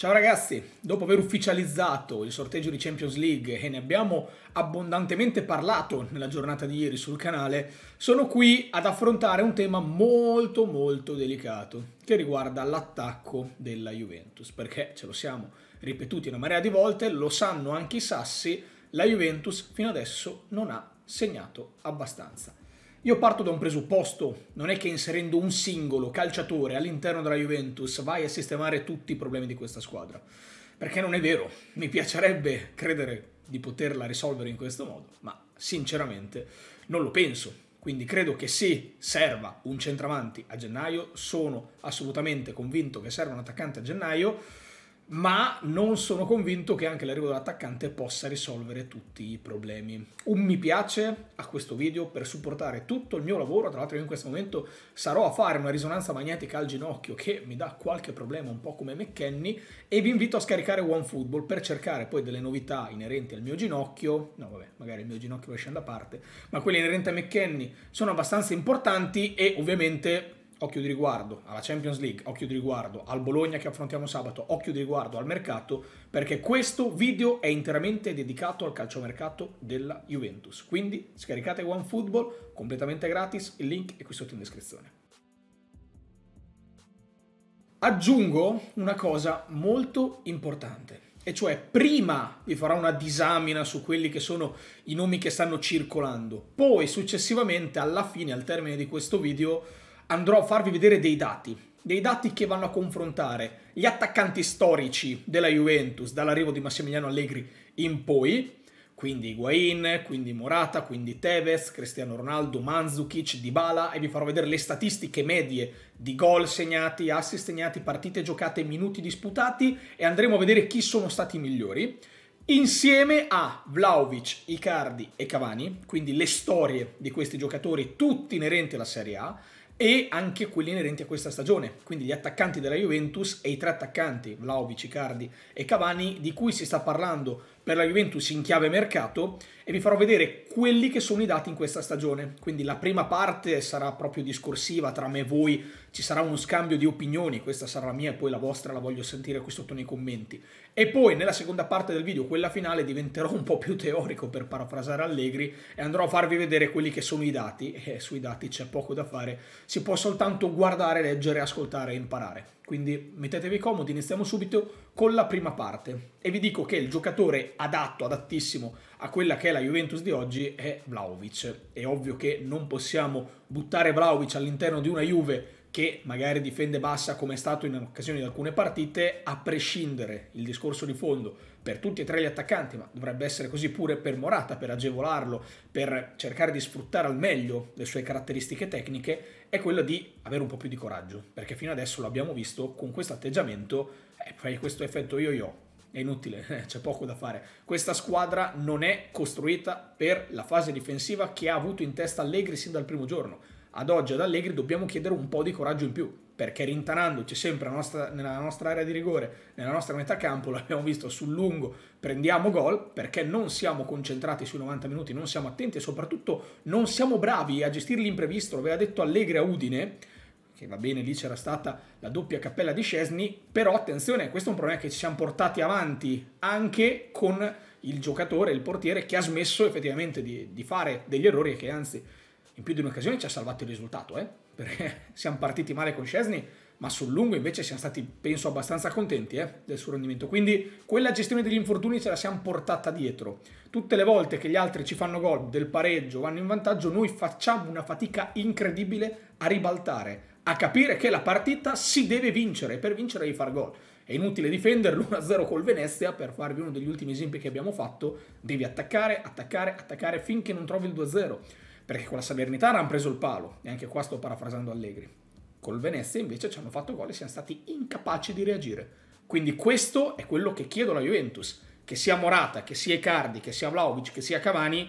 Ciao ragazzi, dopo aver ufficializzato il sorteggio di Champions League e ne abbiamo abbondantemente parlato nella giornata di ieri sul canale, sono qui ad affrontare un tema molto molto delicato che riguarda l'attacco della Juventus, perché ce lo siamo ripetuti una marea di volte, lo sanno anche i sassi, la Juventus fino adesso non ha segnato abbastanza. Io parto da un presupposto, non è che inserendo un singolo calciatore all'interno della Juventus vai a sistemare tutti i problemi di questa squadra, perché non è vero, mi piacerebbe credere di poterla risolvere in questo modo, ma sinceramente non lo penso. Quindi credo che se serva un centravanti a gennaio, sono assolutamente convinto che serva un attaccante a gennaio, ma non sono convinto che anche l'arrivo dell'attaccante possa risolvere tutti i problemi. Un mi piace a questo video per supportare tutto il mio lavoro, tra l'altro io in questo momento sarò a fare una risonanza magnetica al ginocchio che mi dà qualche problema un po' come McKenny e vi invito a scaricare OneFootball per cercare poi delle novità inerenti al mio ginocchio, no vabbè magari il mio ginocchio lo lasciamo da parte, ma quelle inerenti a McKenny sono abbastanza importanti e ovviamente occhio di riguardo alla Champions League, occhio di riguardo al Bologna che affrontiamo sabato, occhio di riguardo al mercato, perché questo video è interamente dedicato al calciomercato della Juventus. Quindi scaricate OneFootball completamente gratis, il link è qui sotto in descrizione. Aggiungo una cosa molto importante e cioè prima vi farò una disamina su quelli che sono i nomi che stanno circolando, poi successivamente alla fine, al termine di questo video, andrò a farvi vedere dei dati dei dati che vanno a confrontare gli attaccanti storici della Juventus dall'arrivo di Massimiliano Allegri in poi, quindi Higuain, quindi Morata, quindi Tevez, Cristiano Ronaldo, Mandzukic, Dybala e vi farò vedere le statistiche medie di gol segnati, assist segnati, partite giocate, minuti disputati e andremo a vedere chi sono stati i migliori insieme a Vlaovic, Icardi e Cavani, quindi le storie di questi giocatori tutti inerenti alla Serie A e anche quelli inerenti a questa stagione, quindi gli attaccanti della Juventus e i tre attaccanti, Vlaovic, Cardi e Cavani, di cui si sta parlando per la Juventus in chiave mercato e vi farò vedere quelli che sono i dati in questa stagione. Quindi la prima parte sarà proprio discorsiva tra me e voi, ci sarà uno scambio di opinioni, questa sarà la mia e poi la vostra la voglio sentire qui sotto nei commenti. E poi nella seconda parte del video, quella finale, diventerò un po' più teorico per parafrasare Allegri e andrò a farvi vedere quelli che sono i dati e sui dati c'è poco da fare, si può soltanto guardare, leggere, ascoltare e imparare. Quindi mettetevi comodi, iniziamo subito con la prima parte. E vi dico che il giocatore adatto, adattissimo a quella che è la Juventus di oggi è Vlaovic. È ovvio che non possiamo buttare Vlaovic all'interno di una Juve che magari difende bassa come è stato in occasione di alcune partite, a prescindere il discorso di fondo per tutti e tre gli attaccanti, ma dovrebbe essere così pure per Morata, per agevolarlo, per cercare di sfruttare al meglio le sue caratteristiche tecniche, è quello di avere un po' più di coraggio, perché fino adesso l'abbiamo visto con questo atteggiamento, eh, fai questo effetto yo-yo, è inutile, c'è poco da fare. Questa squadra non è costruita per la fase difensiva che ha avuto in testa Allegri sin dal primo giorno. Ad oggi ad Allegri dobbiamo chiedere un po' di coraggio in più perché rintanandoci sempre nostra, nella nostra area di rigore, nella nostra metà campo, l'abbiamo visto sul lungo, prendiamo gol perché non siamo concentrati sui 90 minuti, non siamo attenti e soprattutto non siamo bravi a gestire l'imprevisto, l'aveva detto Allegri a Udine, che va bene, lì c'era stata la doppia cappella di Scesni, però attenzione, questo è un problema che ci siamo portati avanti anche con il giocatore, il portiere, che ha smesso effettivamente di, di fare degli errori e che anzi in più di un'occasione ci ha salvato il risultato. Eh? perché siamo partiti male con Scesni, ma sul lungo invece siamo stati, penso, abbastanza contenti eh, del suo rendimento. Quindi quella gestione degli infortuni ce la siamo portata dietro. Tutte le volte che gli altri ci fanno gol del pareggio, vanno in vantaggio, noi facciamo una fatica incredibile a ribaltare, a capire che la partita si deve vincere e per vincere devi far gol. È inutile difendere l'1-0 col Venezia, per farvi uno degli ultimi esempi che abbiamo fatto, devi attaccare, attaccare, attaccare finché non trovi il 2-0 perché con la Salernitana hanno preso il palo, e anche qua sto parafrasando Allegri. Col Venezia invece ci hanno fatto gol e siamo stati incapaci di reagire. Quindi questo è quello che chiedo alla Juventus, che sia Morata, che sia Icardi, che sia Vlaovic, che sia Cavani,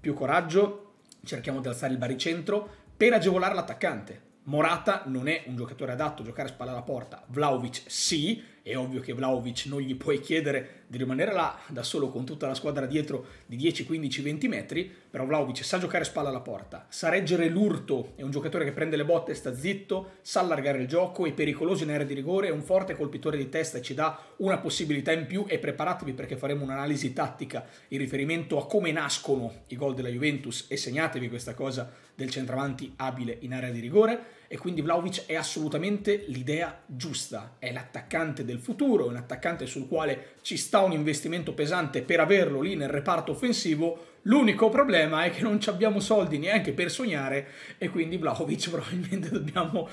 più coraggio, cerchiamo di alzare il baricentro per agevolare l'attaccante. Morata non è un giocatore adatto a giocare a spalla alla porta, Vlaovic sì, è ovvio che Vlaovic non gli puoi chiedere di rimanere là da solo con tutta la squadra dietro di 10, 15, 20 metri, però Vlaovic sa giocare spalla alla porta, sa reggere l'urto, è un giocatore che prende le botte e sta zitto, sa allargare il gioco, è pericoloso in area di rigore, è un forte colpitore di testa e ci dà una possibilità in più e preparatevi perché faremo un'analisi tattica in riferimento a come nascono i gol della Juventus e segnatevi questa cosa del centravanti abile in area di rigore e quindi Vlaovic è assolutamente l'idea giusta, è l'attaccante del futuro, è un attaccante sul quale ci sta costa un investimento pesante per averlo lì nel reparto offensivo, l'unico problema è che non abbiamo soldi neanche per sognare e quindi Vlaovic probabilmente dobbiamo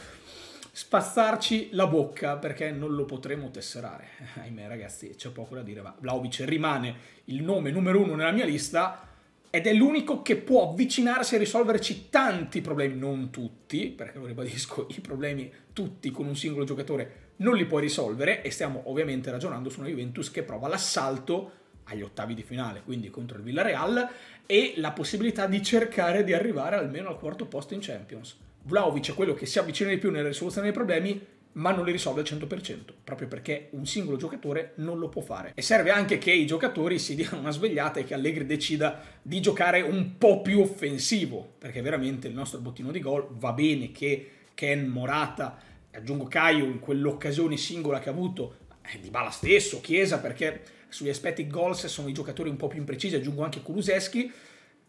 spazzarci la bocca perché non lo potremo tesserare. Ahimè ragazzi, c'è poco da dire, ma Vlaovic rimane il nome numero uno nella mia lista ed è l'unico che può avvicinarsi a risolverci tanti problemi, non tutti, perché lo ribadisco, i problemi tutti con un singolo giocatore non li puoi risolvere e stiamo ovviamente ragionando su una Juventus che prova l'assalto agli ottavi di finale, quindi contro il Villarreal, e la possibilità di cercare di arrivare almeno al quarto posto in Champions. Vlaovic è quello che si avvicina di più nella risoluzione dei problemi, ma non li risolve al 100%, proprio perché un singolo giocatore non lo può fare. E serve anche che i giocatori si diano una svegliata e che Allegri decida di giocare un po' più offensivo, perché veramente il nostro bottino di gol va bene che Ken Morata aggiungo Caio in quell'occasione singola che ha avuto, eh, Di Bala stesso, Chiesa, perché sugli aspetti goals sono i giocatori un po' più imprecisi, aggiungo anche Kuluseschi,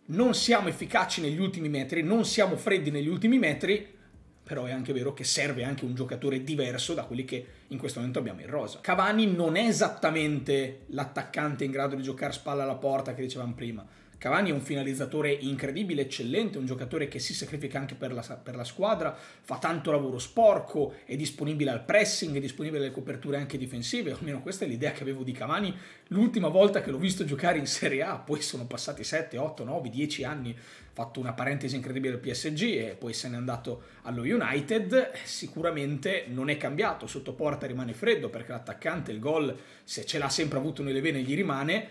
non siamo efficaci negli ultimi metri, non siamo freddi negli ultimi metri, però è anche vero che serve anche un giocatore diverso da quelli che in questo momento abbiamo in rosa. Cavani non è esattamente l'attaccante in grado di giocare spalla alla porta che dicevamo prima, Cavani è un finalizzatore incredibile, eccellente, un giocatore che si sacrifica anche per la, per la, squadra, fa tanto lavoro sporco, è disponibile al pressing, è disponibile alle coperture anche difensive, almeno questa è l'idea che avevo di Cavani l'ultima volta che l'ho visto giocare in Serie A, poi sono passati 7, 8, 9, 10 anni, ha fatto una parentesi incredibile al PSG e poi se n'è andato allo United, sicuramente non è cambiato, sotto porta rimane freddo perché l'attaccante, il gol, se ce l'ha sempre avuto nelle vene gli rimane,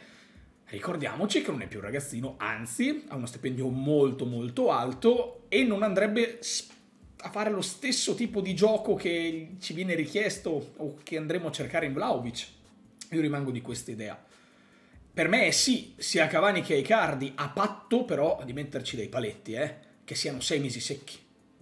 Ricordiamoci che non è più un ragazzino, anzi ha uno stipendio molto molto alto e non andrebbe a fare lo stesso tipo di gioco che ci viene richiesto o che andremo a cercare in Vlaovic. Io rimango di questa idea. Per me è sì, sia a Cavani che ai Cardi, a patto però di metterci dei paletti, eh? che siano sei mesi secchi,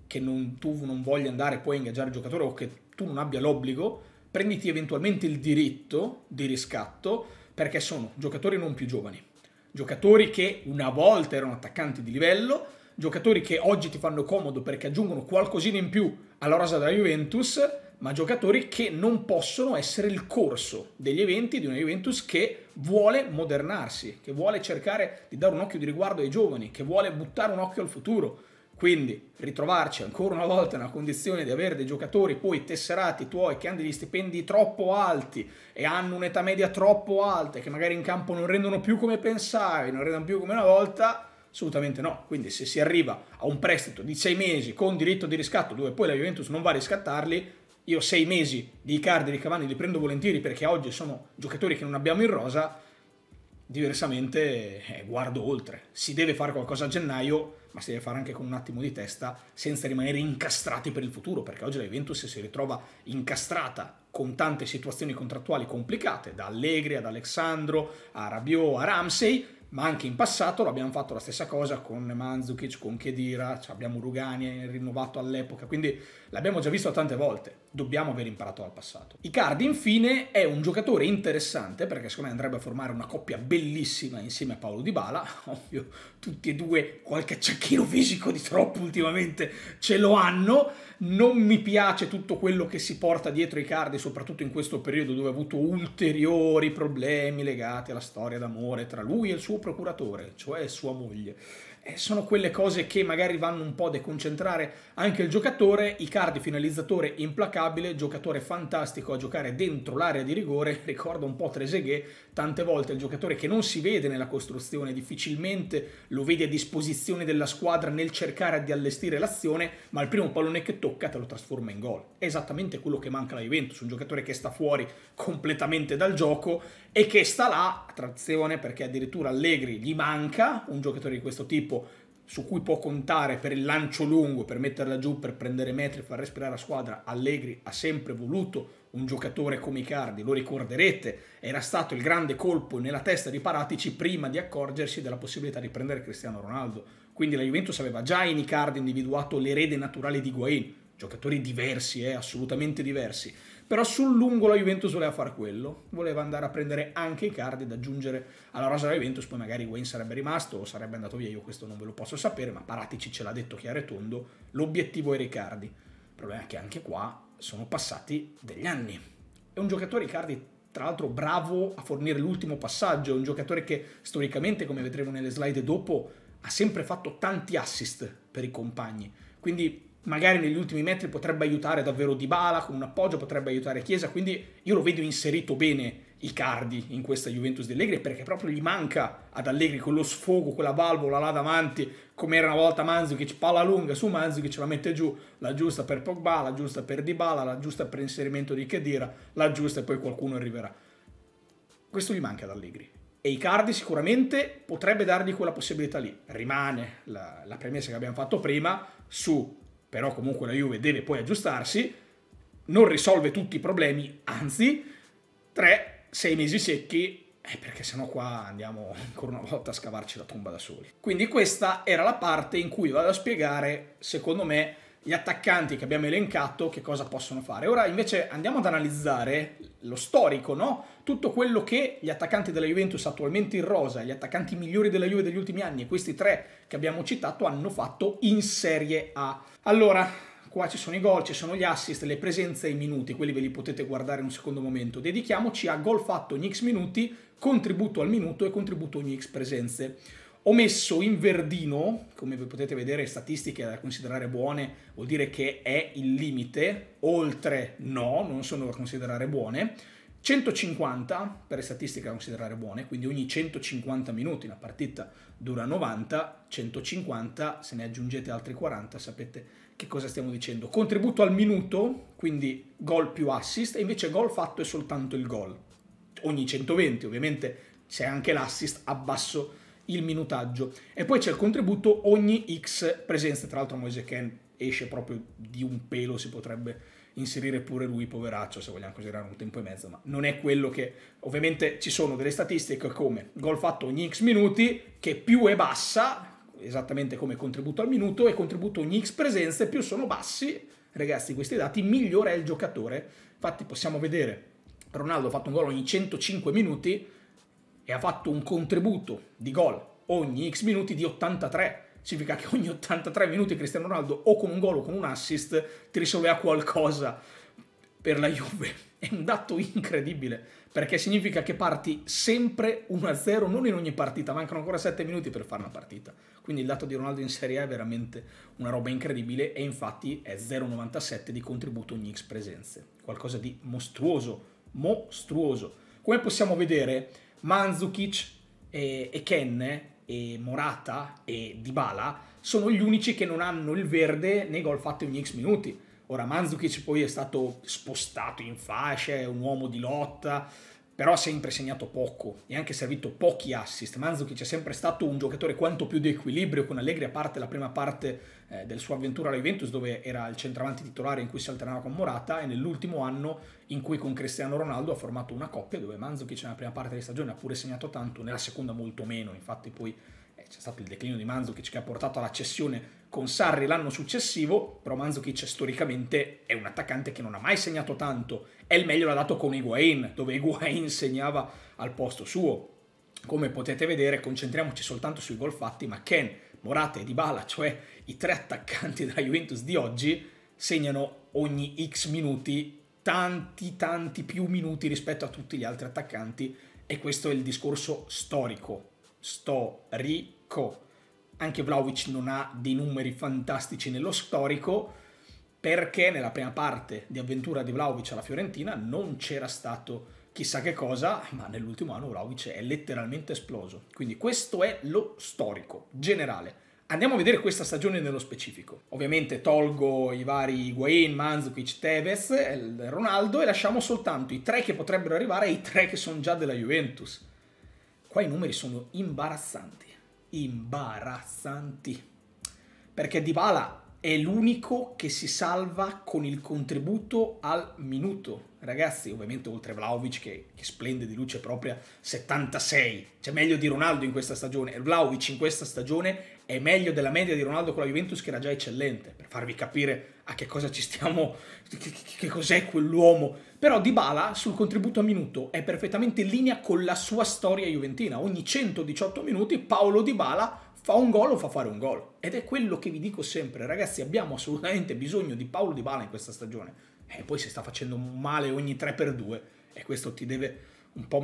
che non, tu non voglia andare poi a ingaggiare il giocatore o che tu non abbia l'obbligo, prenditi eventualmente il diritto di riscatto perché sono giocatori non più giovani, giocatori che una volta erano attaccanti di livello, giocatori che oggi ti fanno comodo perché aggiungono qualcosina in più alla rosa della Juventus, ma giocatori che non possono essere il corso degli eventi di una Juventus che vuole modernarsi, che vuole cercare di dare un occhio di riguardo ai giovani, che vuole buttare un occhio al futuro. Quindi ritrovarci ancora una volta nella condizione di avere dei giocatori poi tesserati tuoi che hanno degli stipendi troppo alti e hanno un'età media troppo alta che magari in campo non rendono più come pensavi, non rendono più come una volta, assolutamente no. Quindi se si arriva a un prestito di sei mesi con diritto di riscatto dove poi la Juventus non va a riscattarli, io sei mesi di Icardi e di Cavani li prendo volentieri perché oggi sono giocatori che non abbiamo in rosa, diversamente eh, guardo oltre. Si deve fare qualcosa a gennaio ma si deve fare anche con un attimo di testa senza rimanere incastrati per il futuro, perché oggi la Juventus si ritrova incastrata con tante situazioni contrattuali complicate, da Allegri ad Alessandro a Rabiot a Ramsey, ma anche in passato l'abbiamo fatto la stessa cosa con Manzukic, con Chedira, cioè abbiamo Urugani eh, rinnovato all'epoca, quindi l'abbiamo già visto tante volte, dobbiamo aver imparato dal passato. Icardi infine è un giocatore interessante perché secondo me andrebbe a formare una coppia bellissima insieme a Paolo Di Bala, ovvio tutti e due qualche acciacchino fisico di troppo ultimamente ce lo hanno, non mi piace tutto quello che si porta dietro Icardi soprattutto in questo periodo dove ha avuto ulteriori problemi legati alla storia d'amore tra lui e il suo procuratore, cioè sua moglie. Eh, sono quelle cose che magari vanno un po' a deconcentrare anche il giocatore. Icardi, finalizzatore implacabile, giocatore fantastico a giocare dentro l'area di rigore, ricorda un po' Trezeguet, tante volte il giocatore che non si vede nella costruzione, difficilmente lo vede a disposizione della squadra nel cercare di allestire l'azione, ma il primo pallone che tocca te lo trasforma in gol. È esattamente quello che manca alla Juventus, un giocatore che sta fuori completamente dal gioco e che sta là, attrazione perché addirittura Allegri gli manca, un giocatore di questo tipo tipo su cui può contare per il lancio lungo, per metterla giù, per prendere metri, far respirare la squadra, Allegri ha sempre voluto un giocatore come Icardi, lo ricorderete, era stato il grande colpo nella testa di Paratici prima di accorgersi della possibilità di prendere Cristiano Ronaldo. Quindi la Juventus aveva già in Icardi individuato l'erede naturale di Guain, giocatori diversi, eh, assolutamente diversi. Però sul lungo la Juventus voleva fare quello, voleva andare a prendere anche i cardi ed aggiungere alla rosa della Juventus, poi magari Wayne sarebbe rimasto o sarebbe andato via, io questo non ve lo posso sapere, ma Paratici ce l'ha detto chiaro e tondo, l'obiettivo era i cardi. Il problema è che anche qua sono passati degli anni. È un giocatore Icardi tra l'altro bravo a fornire l'ultimo passaggio, è un giocatore che storicamente, come vedremo nelle slide dopo, ha sempre fatto tanti assist per i compagni. Quindi magari negli ultimi metri potrebbe aiutare davvero Dybala con un appoggio, potrebbe aiutare Chiesa, quindi io lo vedo inserito bene Icardi in questa Juventus di Allegri perché proprio gli manca ad Allegri quello sfogo, quella valvola là davanti, come era una volta Manzukic, palla lunga su Manzukic, la mette giù, la giusta per Pogba, la giusta per Dybala, la giusta per inserimento di Kedira, la giusta e poi qualcuno arriverà. Questo gli manca ad Allegri e Icardi sicuramente potrebbe dargli quella possibilità lì. Rimane la, la premessa che abbiamo fatto prima su però comunque la Juve deve poi aggiustarsi, non risolve tutti i problemi, anzi, tre, sei mesi secchi eh, perché sennò qua andiamo ancora una volta a scavarci la tomba da soli. Quindi questa era la parte in cui vado a spiegare, secondo me, gli attaccanti che abbiamo elencato che cosa possono fare. Ora invece andiamo ad analizzare lo storico, no? Tutto quello che gli attaccanti della Juventus attualmente in rosa, gli attaccanti migliori della Juve degli ultimi anni e questi tre che abbiamo citato hanno fatto in Serie A. Allora, qua ci sono i gol, ci sono gli assist, le presenze e i minuti, quelli ve li potete guardare in un secondo momento. Dedichiamoci a gol fatto ogni x minuti, contributo al minuto e contributo ogni x presenze. Ho messo in verdino, come potete vedere statistiche da considerare buone, vuol dire che è il limite, oltre no, non sono da considerare buone, 150 per statistiche da considerare buone, quindi ogni 150 minuti una partita dura 90, 150, se ne aggiungete altri 40 sapete che cosa stiamo dicendo. Contributo al minuto, quindi gol più assist, e invece gol fatto è soltanto il gol. Ogni 120 ovviamente c'è anche l'assist, abbasso il minutaggio. E poi c'è il contributo ogni X presenze, tra l'altro Moise Ken esce proprio di un pelo, si potrebbe inserire pure lui, poveraccio, se vogliamo considerare un tempo e mezzo, ma non è quello che... Ovviamente ci sono delle statistiche come gol fatto ogni X minuti, che più è bassa, esattamente come contributo al minuto, e contributo ogni X presenze, più sono bassi, ragazzi, questi dati, migliore è il giocatore. Infatti possiamo vedere, Ronaldo ha fatto un gol ogni 105 minuti, e ha fatto un contributo di gol ogni X minuti di 83. Significa che ogni 83 minuti Cristiano Ronaldo o con un gol o con un assist ti risolve a qualcosa per la Juve. È un dato incredibile, perché significa che parti sempre 1-0, non in ogni partita, mancano ancora 7 minuti per fare una partita. Quindi il dato di Ronaldo in Serie A è veramente una roba incredibile e infatti è 0,97 di contributo ogni X presenze. Qualcosa di mostruoso, mostruoso. Come possiamo vedere, Manzukic e, e Ken e Morata e Dybala sono gli unici che non hanno il verde nei gol fatti ogni X minuti. Ora Manzukic poi è stato spostato in fascia, è un uomo di lotta, però ha sempre segnato poco e anche servito pochi assist. Manzukic è sempre stato un giocatore quanto più di equilibrio con Allegri, a parte la prima parte eh, della sua avventura alla Juventus dove era il centravanti titolare in cui si alternava con Morata e nell'ultimo anno in cui con Cristiano Ronaldo ha formato una coppia dove Manzukic nella prima parte di stagione ha pure segnato tanto, nella seconda molto meno, infatti poi eh, c'è stato il declino di Manzukic che ha portato alla cessione con Sarri l'anno successivo, però Manzukic storicamente è un attaccante che non ha mai segnato tanto, È il meglio l'ha dato con Higuain, dove Higuain segnava al posto suo. Come potete vedere concentriamoci soltanto sui gol fatti, ma Ken, Morata e Dybala, cioè i tre attaccanti della Juventus di oggi, segnano ogni x minuti tanti tanti più minuti rispetto a tutti gli altri attaccanti e questo è il discorso storico, storico anche Vlaovic non ha dei numeri fantastici nello storico, perché nella prima parte di avventura di Vlaovic alla Fiorentina non c'era stato chissà che cosa, ma nell'ultimo anno Vlaovic è letteralmente esploso. Quindi questo è lo storico generale. Andiamo a vedere questa stagione nello specifico. Ovviamente tolgo i vari Higuain, Manzukic, Tevez, Ronaldo e lasciamo soltanto i tre che potrebbero arrivare e i tre che sono già della Juventus. Qua i numeri sono imbarazzanti imbarazzanti. Perché Dybala è l'unico che si salva con il contributo al minuto. Ragazzi, ovviamente oltre Vlaovic che, che splende di luce propria, 76. Cioè meglio di Ronaldo in questa stagione. Vlaovic in questa stagione è meglio della media di Ronaldo con la Juventus che era già eccellente, per farvi capire a che cosa ci stiamo, che, che cos'è quell'uomo. Però Dybala sul contributo a minuto è perfettamente in linea con la sua storia juventina. Ogni 118 minuti Paolo Dybala fa un gol o fa fare un gol. Ed è quello che vi dico sempre, ragazzi, abbiamo assolutamente bisogno di Paolo Dybala in questa stagione. E eh, poi si sta facendo male ogni 3x2 e questo ti deve un po'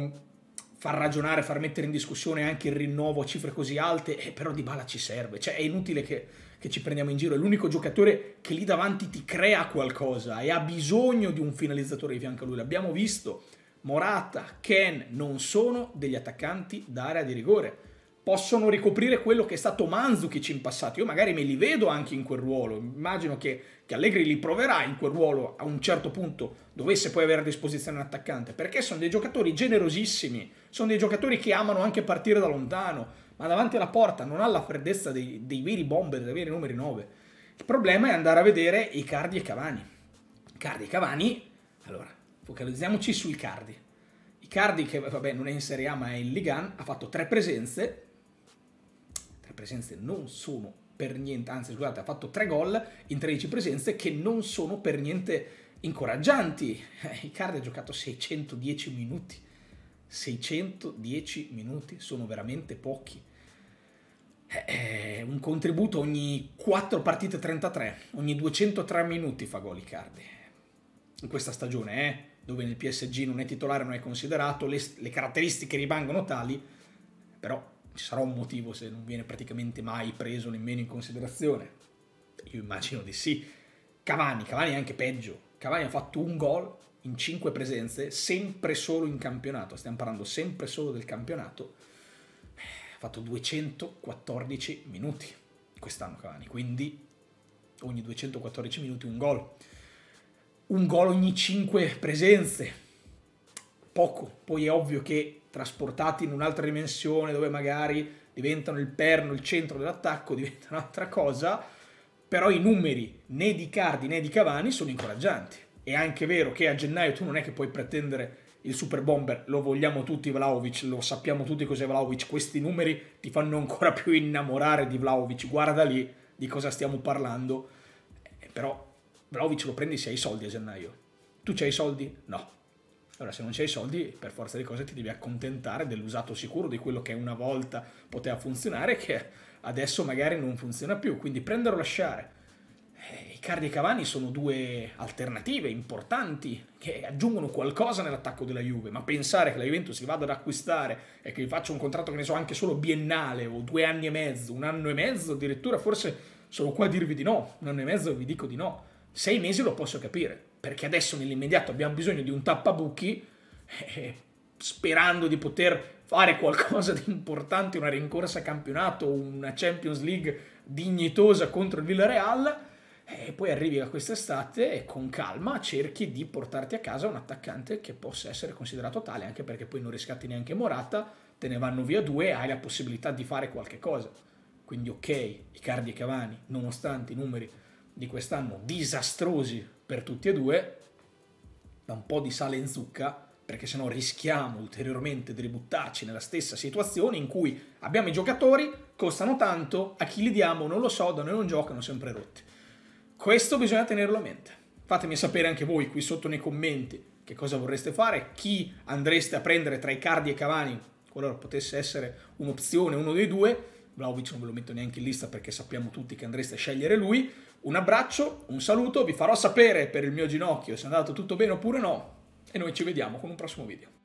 far ragionare, far mettere in discussione anche il rinnovo a cifre così alte, eh, però Di Bala ci serve, cioè è inutile che, che ci prendiamo in giro, è l'unico giocatore che lì davanti ti crea qualcosa e ha bisogno di un finalizzatore di fianco a lui, l'abbiamo visto, Morata, Ken non sono degli attaccanti d'area di rigore, possono ricoprire quello che è stato Manzukic in passato. Io magari me li vedo anche in quel ruolo. Immagino che, che, Allegri li proverà in quel ruolo a un certo punto, dovesse poi avere a disposizione un attaccante, perché sono dei giocatori generosissimi sono dei giocatori che amano anche partire da lontano, ma davanti alla porta non ha la freddezza dei, dei veri bomber, dei veri numeri 9. Il problema è andare a vedere i Cardi e Cavani. Cardi e Cavani, allora, focalizziamoci sui Cardi. I Cardi, che vabbè non è in Serie A ma è in Ligan, ha fatto tre presenze, tre presenze non sono per niente, anzi scusate, ha fatto tre gol in 13 presenze che non sono per niente incoraggianti. Icardi ha giocato 610 minuti 610 minuti sono veramente pochi. È eh, un contributo ogni 4 partite 33, ogni 203 minuti fa gol Icardi. In questa stagione, eh, dove nel PSG non è titolare, non è considerato, le, le caratteristiche rimangono tali, però ci sarà un motivo se non viene praticamente mai preso nemmeno in considerazione. Io immagino di sì. Cavani, Cavani è anche peggio, Cavani ha fatto un gol in 5 presenze, sempre solo in campionato, stiamo parlando sempre solo del campionato, ha fatto 214 minuti quest'anno Cavani, quindi ogni 214 minuti un gol, un gol ogni 5 presenze, poco, poi è ovvio che trasportati in un'altra dimensione dove magari diventano il perno, il centro dell'attacco, diventa un'altra cosa, però i numeri né di Cardi né di Cavani sono incoraggianti. È anche vero che a gennaio tu non è che puoi pretendere il super bomber, lo vogliamo tutti Vlaovic, lo sappiamo tutti cos'è Vlaovic, questi numeri ti fanno ancora più innamorare di Vlaovic, guarda lì di cosa stiamo parlando, eh, però Vlaovic lo prendi se hai i soldi a gennaio, tu c'hai i soldi? No. Allora se non c'hai i soldi per forza di cose ti devi accontentare dell'usato sicuro, di quello che una volta poteva funzionare, che adesso magari non funziona più, quindi prendere o lasciare. Eh, Icardi e Cavani sono due alternative importanti che aggiungono qualcosa nell'attacco della Juve, ma pensare che la Juventus si vada ad acquistare e che gli faccia un contratto, che ne so, anche solo biennale o due anni e mezzo, un anno e mezzo addirittura, forse sono qua a dirvi di no, un anno e mezzo vi dico di no. Sei mesi lo posso capire, perché adesso nell'immediato abbiamo bisogno di un tappabuchi eh, sperando di poter fare qualcosa di importante, una rincorsa campionato, una Champions League dignitosa contro il Villarreal, e poi arrivi a quest'estate e con calma cerchi di portarti a casa un attaccante che possa essere considerato tale, anche perché poi non riscatti neanche Morata, te ne vanno via due e hai la possibilità di fare qualche cosa. Quindi ok, i e Cavani, nonostante i numeri di quest'anno disastrosi per tutti e due, da un po' di sale in zucca perché sennò rischiamo ulteriormente di ributtarci nella stessa situazione in cui abbiamo i giocatori, costano tanto, a chi li diamo non lo so, da noi non giocano sempre rotti. Questo bisogna tenerlo a mente. Fatemi sapere anche voi qui sotto nei commenti che cosa vorreste fare, chi andreste a prendere tra Icardi e Cavani, qualora potesse essere un'opzione, uno dei due. Vlaovic non ve lo metto neanche in lista perché sappiamo tutti che andreste a scegliere lui. Un abbraccio, un saluto, vi farò sapere per il mio ginocchio se è andato tutto bene oppure no e noi ci vediamo con un prossimo video.